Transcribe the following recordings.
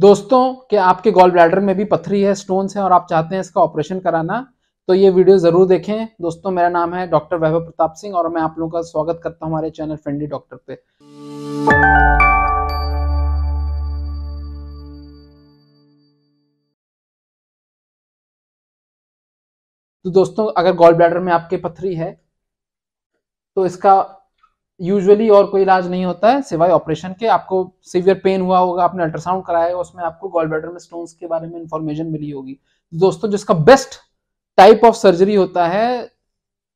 दोस्तों कि आपके गॉल ब्लैडर में भी पथरी है स्टोन्स है और आप चाहते हैं इसका ऑपरेशन कराना तो ये वीडियो ज़रूर देखें दोस्तों मेरा नाम है डॉक्टर वैभव प्रताप सिंह और मैं आप लोगों का स्वागत करता हूं हमारे चैनल फ्रेंडली डॉक्टर पे तो दोस्तों अगर गॉल ब्लैडर में आपके पथरी है तो इसका यूजुअली और कोई इलाज नहीं होता है सिवाय ऑपरेशन के आपको सीवियर पेन हुआ होगा आपने अल्ट्रासाउंड कराया उसमें आपको गोल ब्लैडर में स्टोन्स के बारे में इंफॉर्मेशन मिली होगी दोस्तों जिसका बेस्ट टाइप ऑफ सर्जरी होता है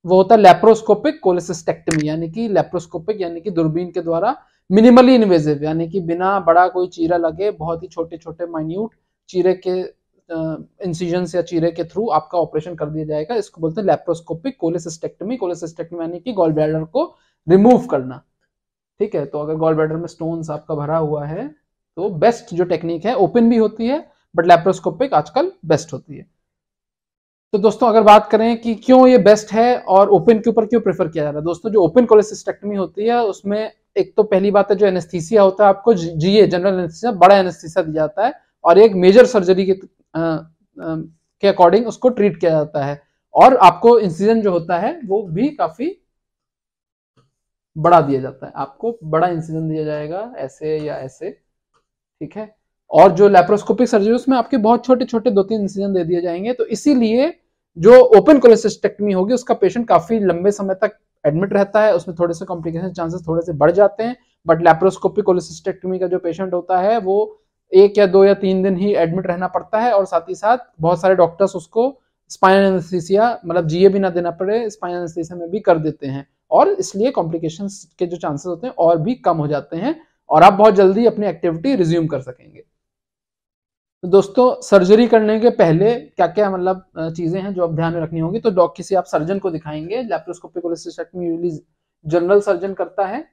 वो होता है लेप्रोस्कोपिक कोलेसिस्टेक्टमी यानी कि लेप्रोस्कोपिक यानी कि दूरबीन के द्वारा मिनिमली इन्वेजिव यानी कि बिना बड़ा कोई चीरा लगे बहुत ही छोटे छोटे माइन्यूट चीरे के इंसिजन या चीरे के थ्रू आपका ऑपरेशन कर दिया जाएगा इसको बोलते हैं लेप्रोस्कोपिक कोलेसिस्टेक्टमी कोलेसिस्टेक्टमी यानी कि गोल ब्लैडर को रिमूव करना ठीक है तो अगर गॉल ब्लैडर में स्टोन आपका भरा हुआ है तो बेस्ट जो टेक्निक है ओपन भी होती है बट लैप्रोस्कोपिक आजकल बेस्ट होती है तो दोस्तों अगर बात करें कि क्यों ये बेस्ट है और ओपन के ऊपर क्यों प्रेफर किया जा रहा है दोस्तों जो ओपन कोलेसिस्टेक्टमी होती है उसमें एक तो पहली बात है जो एनेस्थीसिया होता है आपको जीए जनरल एनेस्थीसिया बड़ा एनेस्थीसिया दिया जाता है और एक मेजर सर्जरी के के अकॉर्डिंग उसको ट्रीट किया जाता है और आपको इंसिडेंट जो होता है वो भी काफी बड़ा दिया जाता है आपको बड़ा इंसिजन दिया जाएगा ऐसे या ऐसे ठीक है और जो लेप्रोस्कोपिक सर्जरी उसमें आपके बहुत छोटे छोटे दो तीन इंसिजन दे दिए जाएंगे तो इसीलिए जो ओपन कोलेसिस्टेक्टमी होगी उसका पेशेंट काफी लंबे समय तक एडमिट रहता है उसमें थोड़े से कॉम्प्लिकेशन चांसेस थोड़े से बढ़ जाते हैं बट लेप्रोस्कोपिक कोलेसिस्टेक्टमी का जो पेशेंट होता है वो एक या दो या तीन दिन ही एडमिट रहना पड़ता है और साथ ही साथ बहुत सारे डॉक्टर्स उसको स्पाइनल एनेस्थीसिया मतलब जीए भी ना देना पड़े स्पाइनल एनेस्थीसिया में भी कर देते हैं और इसलिए कॉम्प्लिकेशन के जो चांसेस होते हैं और भी कम हो जाते हैं और आप बहुत जल्दी अपनी एक्टिविटी रिज्यूम कर सकेंगे तो दोस्तों सर्जरी करने के पहले क्या क्या मतलब चीजें हैं जो आप ध्यान में रखनी होगी तो डॉग किसी आप सर्जन को दिखाएंगे लैप्रोस्कोपिक जनरल सर्जन करता है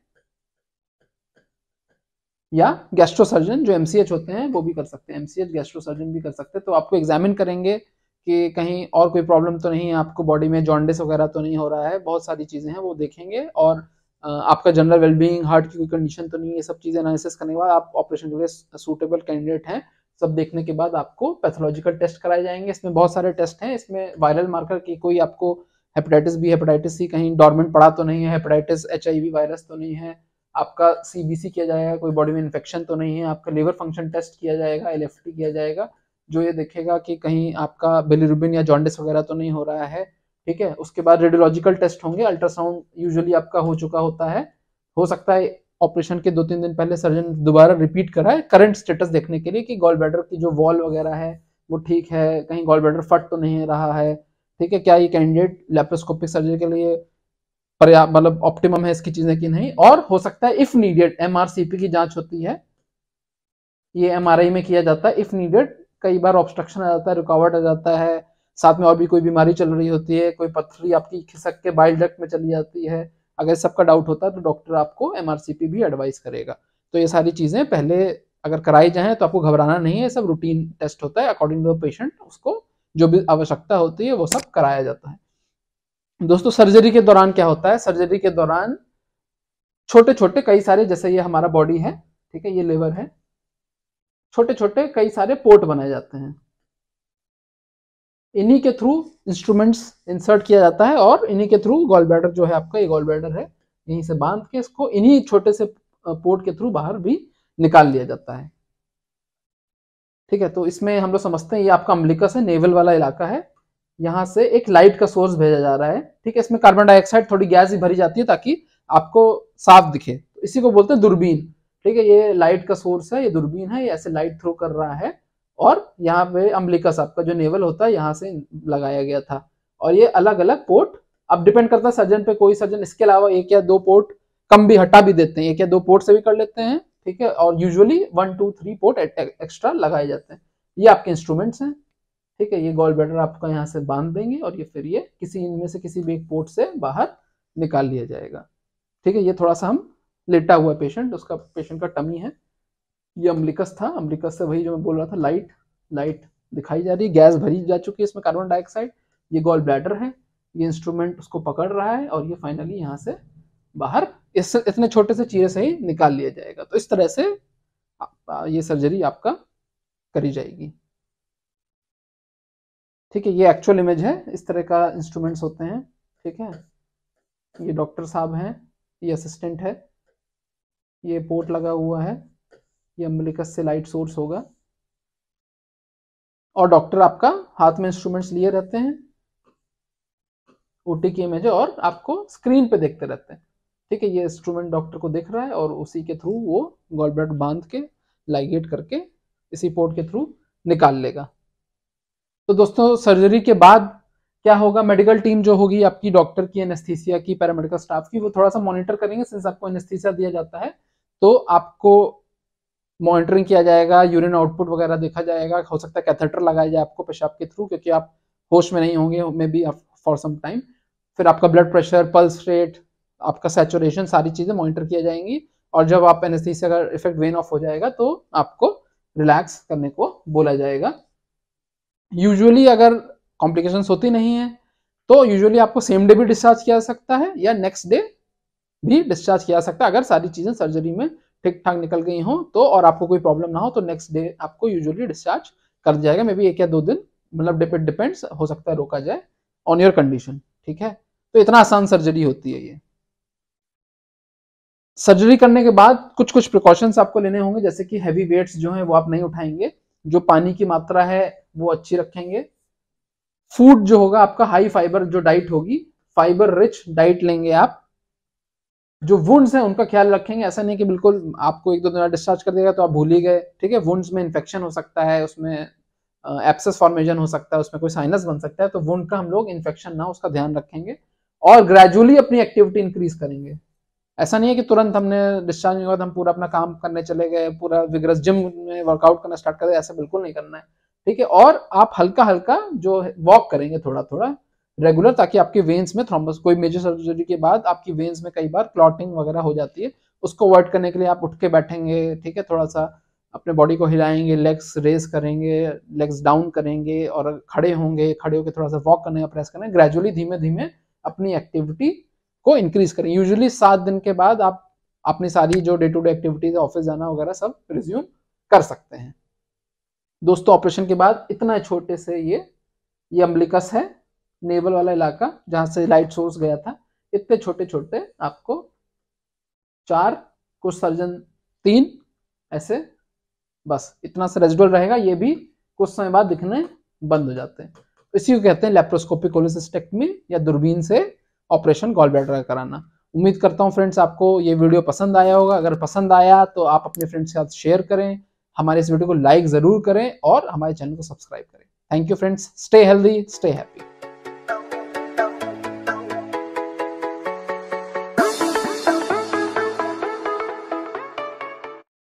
या गैस्ट्रो सर्जन जो एमसीएच होते हैं वो भी कर सकते हैं एमसीएच गैस्ट्रो सर्जन भी कर सकते हैं तो आपको एग्जामिन करेंगे कि कहीं और कोई प्रॉब्लम तो नहीं है आपको बॉडी में जॉन्डिस वगैरह तो नहीं हो रहा है बहुत सारी चीज़ें हैं वो देखेंगे और आपका जनरल वेलबींग हार्ट की कोई कंडीशन तो नहीं ये सब चीज़ें एनालिसिस करने के बाद आप ऑपरेशन के लिए सूटेबल कैंडिडेट हैं सब देखने के बाद आपको पैथोलॉजिकल टेस्ट कराए जाएंगे इसमें बहुत सारे टेस्ट हैं इसमें वायरल मार्कर की कोई आपको हेपेटाइटिस बी हेपेटाइटिस सी कहीं डॉर्मेंट पड़ा तो नहीं है हेपेटाइटिस एच वायरस तो नहीं है आपका सी किया जाएगा कोई बॉडी में इन्फेक्शन तो नहीं है आपका लिवर फंक्शन टेस्ट किया जाएगा एल किया जाएगा जो ये देखेगा कि कहीं आपका बिलिरुबिन या जॉन्डिस वगैरह तो नहीं हो रहा है ठीक है उसके बाद रेडियोलॉजिकल टेस्ट होंगे अल्ट्रासाउंड यूजुअली आपका हो चुका होता है हो सकता है ऑपरेशन के दो तीन दिन पहले सर्जन दोबारा रिपीट कराए करंट स्टेटस देखने के लिए कि गॉल बैडर की जो वॉल वगैरह है वो ठीक है कहीं गॉल बैडर फट तो नहीं रहा है ठीक है क्या ये कैंडिडेट लेप्रोस्कोपिक सर्जरी के लिए पर्याप्त मतलब ऑप्टिमम है इसकी चीजें कि नहीं और हो सकता है इफ नीडेड एमआरसीपी की जांच होती है ये एमआरआई में किया जाता है इफ नीडेड कई बार ऑब्स्ट्रक्शन आ जाता है रुकावट आ जाता है साथ में और भी कोई बीमारी चल रही होती है कोई पथरी आपकी खिसक के बाइल डक्ट में चली जाती है अगर सबका डाउट होता है तो डॉक्टर आपको एम भी एडवाइस करेगा तो ये सारी चीज़ें पहले अगर कराई जाए तो आपको घबराना नहीं है सब रूटीन टेस्ट होता है अकॉर्डिंग टू द पेशेंट उसको जो भी आवश्यकता होती है वो सब कराया जाता है दोस्तों सर्जरी के दौरान क्या होता है सर्जरी के दौरान छोटे छोटे कई सारे जैसे ये हमारा बॉडी है ठीक है ये लिवर है छोटे छोटे कई सारे पोर्ट बनाए जाते हैं इन्हीं के थ्रू इंस्ट्रूमेंट्स इंसर्ट किया जाता है और इन्हीं के थ्रू गॉल बैडर जो है आपका ये गॉल बैडर है यहीं से बांध के इसको इन्हीं छोटे से पोर्ट के थ्रू बाहर भी निकाल लिया जाता है ठीक है तो इसमें हम लोग समझते हैं ये आपका अम्लिकस है नेवल वाला इलाका है यहां से एक लाइट का सोर्स भेजा जा रहा है ठीक है इसमें कार्बन डाइऑक्साइड थोड़ी गैस ही भरी जाती है ताकि आपको साफ दिखे इसी को बोलते हैं दूरबीन ठीक है ये लाइट का सोर्स है ये दूरबीन है ये ऐसे लाइट थ्रो कर रहा है और यहाँ पे साहब का जो नेवल होता है यहाँ से लगाया गया था और ये अलग अलग पोर्ट अब डिपेंड करता है सर्जन पे कोई सर्जन इसके अलावा एक या दो पोर्ट कम भी हटा भी देते हैं एक या दो पोर्ट से भी कर लेते हैं ठीक है और usually one two three port extra लगाए जाते हैं ये आपके इंस्ट्रूमेंट्स हैं ठीक है ये गोल बैटर आपको यहाँ से बांध देंगे और ये फिर ये किसी इनमें से किसी भी एक पोर्ट से बाहर निकाल लिया जाएगा ठीक है ये थोड़ा सा हम लेटा हुआ पेशेंट उसका पेशेंट का टमी है ये अम्बलिकस था अम्बलिकस से वही जो मैं बोल रहा था लाइट लाइट दिखाई जा रही है गैस भरी जा चुकी है इसमें कार्बन डाइऑक्साइड ये गोल ब्लैडर है ये इंस्ट्रूमेंट उसको पकड़ रहा है और ये फाइनली यहाँ से बाहर इस इतने छोटे से चीरे से ही निकाल लिया जाएगा तो इस तरह से ये सर्जरी आपका करी जाएगी ठीक है ये एक्चुअल इमेज है इस तरह का इंस्ट्रूमेंट्स होते हैं ठीक है ये डॉक्टर साहब हैं ये असिस्टेंट है ये पोर्ट लगा हुआ है ये अम्बलिकस से लाइट सोर्स होगा और डॉक्टर आपका हाथ में इंस्ट्रूमेंट्स लिए रहते हैं ओटी की इमेज और आपको स्क्रीन पे देखते रहते हैं ठीक है ये इंस्ट्रूमेंट डॉक्टर को देख रहा है और उसी के थ्रू वो गोल ब्लड बांध के लाइगेट करके इसी पोर्ट के थ्रू निकाल लेगा तो दोस्तों सर्जरी के बाद क्या होगा मेडिकल टीम जो होगी आपकी डॉक्टर की एनेस्थीसिया की पैरामेडिकल स्टाफ की वो थोड़ा सा मॉनिटर करेंगे सिंस आपको एनेस्थीसिया दिया जाता है तो आपको मॉनिटरिंग किया जाएगा यूरिन आउटपुट वगैरह देखा जाएगा हो सकता है कैथेटर लगाया जाए आपको पेशाब के थ्रू क्योंकि आप होश में नहीं होंगे maybe for some time फिर आपका ब्लड प्रेशर पल्स रेट आपका सेचुरेशन सारी चीज़ें मॉनिटर किया जाएंगी और जब आप से अगर इफेक्ट वेन ऑफ हो जाएगा तो आपको रिलैक्स करने को बोला जाएगा यूजुअली अगर कॉम्प्लिकेशन होती नहीं है तो यूजुअली आपको सेम डे भी डिस्चार्ज किया जा सकता है या नेक्स्ट डे भी डिस्चार्ज किया सकता है अगर सारी चीज़ें सर्जरी में ठीक ठाक निकल गई हों तो और आपको कोई प्रॉब्लम ना हो तो नेक्स्ट डे आपको यूजुअली डिस्चार्ज कर दिया जाएगा मे बी एक या दो दिन मतलब डिपेंड डिपेंड्स हो सकता है रोका जाए ऑन योर कंडीशन ठीक है तो इतना आसान सर्जरी होती है ये सर्जरी करने के बाद कुछ कुछ प्रिकॉशंस आपको लेने होंगे जैसे कि हैवी वेट्स जो हैं वो आप नहीं उठाएंगे जो पानी की मात्रा है वो अच्छी रखेंगे फूड जो होगा आपका हाई फाइबर जो डाइट होगी फाइबर रिच डाइट लेंगे आप जो वुंड्स हैं उनका ख्याल रखेंगे ऐसा नहीं कि बिल्कुल आपको एक दो दिन डिस्चार्ज कर देगा तो आप भूल ही गए ठीक है वुंड्स में इन्फेक्शन हो सकता है उसमें एप्सेस फॉर्मेशन हो सकता है उसमें कोई साइनस बन सकता है तो वुंड का हम लोग इन्फेक्शन ना उसका ध्यान रखेंगे और ग्रेजुअली अपनी एक्टिविटी इंक्रीज करेंगे ऐसा नहीं है कि तुरंत हमने डिस्चार्ज के बाद हम पूरा अपना काम करने चले गए पूरा विग्रस जिम में वर्कआउट करना स्टार्ट कर दे ऐसा बिल्कुल नहीं करना है ठीक है और आप हल्का हल्का जो वॉक करेंगे थोड़ा थोड़ा रेगुलर ताकि आपके वेन्स में थ्रोम्बस कोई मेजर सर्जरी के बाद आपकी वेन्स में कई बार क्लॉटिंग वगैरह हो जाती है उसको अवॉइड करने के लिए आप उठ के बैठेंगे ठीक है थोड़ा सा अपने बॉडी को हिलाएंगे लेग्स रेस करेंगे लेग्स डाउन करेंगे और खड़े होंगे खड़े होकर थोड़ा सा वॉक करने का प्रेस करें ग्रेजुअली धीमे धीमे अपनी एक्टिविटी को इंक्रीज करें यूजुअली सात दिन के बाद आप अपनी सारी जो day to day activities office जाना वगैरह सब रिज्यूम कर सकते हैं दोस्तों ऑपरेशन के बाद इतना छोटे से ये ये अम्बलिकस है नेबल वाला इलाका जहां से लाइट सोर्स गया था इतने छोटे छोटे आपको चार कुछ सर्जन तीन ऐसे बस इतना सा रेजिडुअल रहेगा ये भी कुछ समय बाद दिखने बंद हो जाते हैं इसी को कहते हैं लेप्रोस्कोपिक में या दूरबीन से ऑपरेशन गॉल ब्लैडर कराना उम्मीद करता हूँ फ्रेंड्स आपको ये वीडियो पसंद आया होगा अगर पसंद आया तो आप अपने फ्रेंड्स के साथ शेयर करें हमारे इस वीडियो को लाइक ज़रूर करें और हमारे चैनल को सब्सक्राइब करें thank you friends stay healthy stay happy